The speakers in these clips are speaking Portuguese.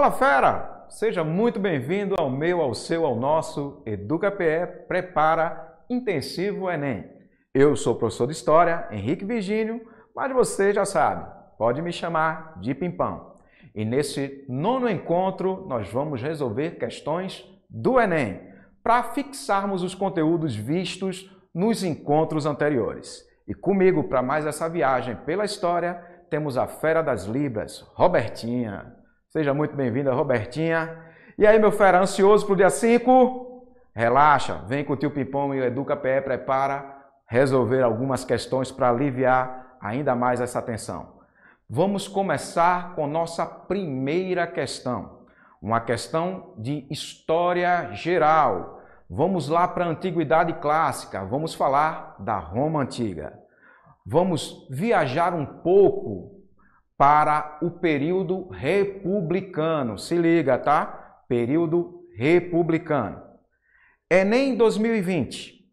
Fala fera! Seja muito bem-vindo ao meu, ao seu, ao nosso EducaPE Prepara Intensivo Enem. Eu sou o professor de História, Henrique Virgínio, mas você já sabe, pode me chamar de Pimpão. E nesse nono encontro nós vamos resolver questões do Enem para fixarmos os conteúdos vistos nos encontros anteriores. E comigo para mais essa viagem pela história temos a fera das Libras, Robertinha. Seja muito bem-vinda, Robertinha. E aí, meu fera, ansioso pro dia 5? Relaxa, vem com o tio Pipom e o Educa PE prepara resolver algumas questões para aliviar ainda mais essa tensão. Vamos começar com nossa primeira questão, uma questão de história geral. Vamos lá para a antiguidade clássica, vamos falar da Roma antiga. Vamos viajar um pouco para o período republicano. Se liga, tá? Período republicano. Enem 2020.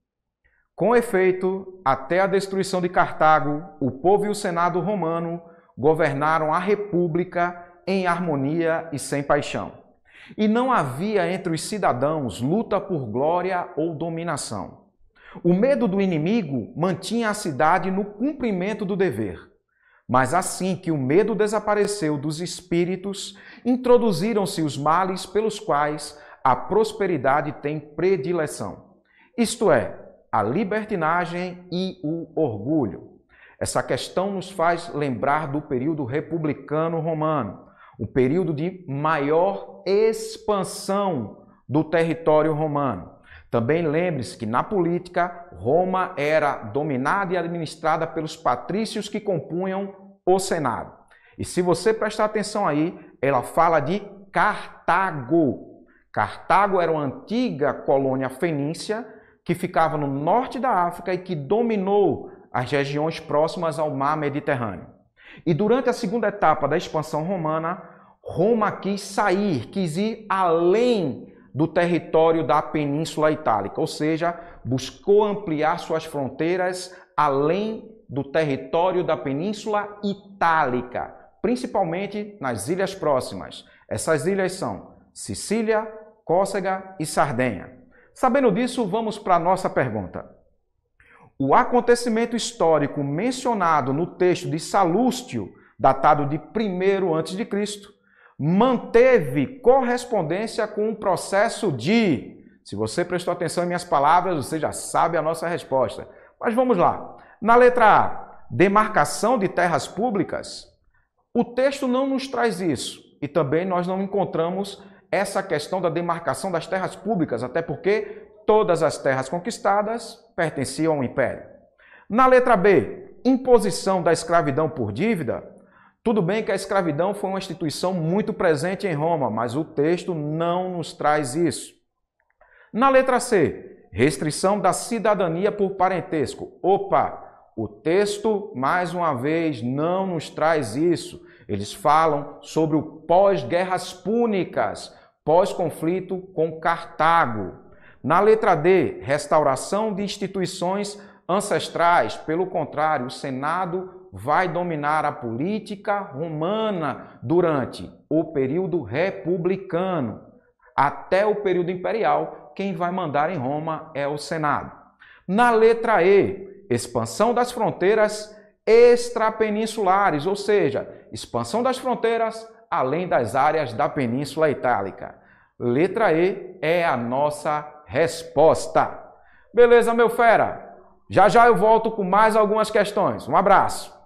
Com efeito, até a destruição de Cartago, o povo e o Senado romano governaram a república em harmonia e sem paixão. E não havia entre os cidadãos luta por glória ou dominação. O medo do inimigo mantinha a cidade no cumprimento do dever mas assim que o medo desapareceu dos espíritos, introduziram-se os males pelos quais a prosperidade tem predileção, isto é, a libertinagem e o orgulho. Essa questão nos faz lembrar do período republicano romano, o período de maior expansão do território romano. Também lembre-se que na política, Roma era dominada e administrada pelos patrícios que compunham o Senado. E se você prestar atenção aí, ela fala de Cartago. Cartago era uma antiga colônia fenícia que ficava no norte da África e que dominou as regiões próximas ao mar Mediterrâneo. E durante a segunda etapa da expansão romana, Roma quis sair, quis ir além do território da Península Itálica, ou seja, buscou ampliar suas fronteiras além do território da Península Itálica, principalmente nas ilhas próximas. Essas ilhas são Sicília, Córcega e Sardenha. Sabendo disso, vamos para a nossa pergunta. O acontecimento histórico mencionado no texto de Salústio, datado de 1 a.C., manteve correspondência com o processo de. Se você prestou atenção em minhas palavras, você já sabe a nossa resposta. Mas vamos lá. Na letra A, demarcação de terras públicas, o texto não nos traz isso. E também nós não encontramos essa questão da demarcação das terras públicas, até porque todas as terras conquistadas pertenciam ao império. Na letra B, imposição da escravidão por dívida, tudo bem que a escravidão foi uma instituição muito presente em Roma, mas o texto não nos traz isso. Na letra C, restrição da cidadania por parentesco. Opa! O texto, mais uma vez, não nos traz isso. Eles falam sobre o pós-guerras púnicas, pós-conflito com Cartago. Na letra D, restauração de instituições ancestrais. Pelo contrário, o Senado vai dominar a política romana durante o período republicano. Até o período imperial, quem vai mandar em Roma é o Senado. Na letra E, expansão das fronteiras extrapeninsulares, ou seja, expansão das fronteiras além das áreas da Península Itálica. Letra E é a nossa resposta. Beleza, meu fera? Já já eu volto com mais algumas questões. Um abraço.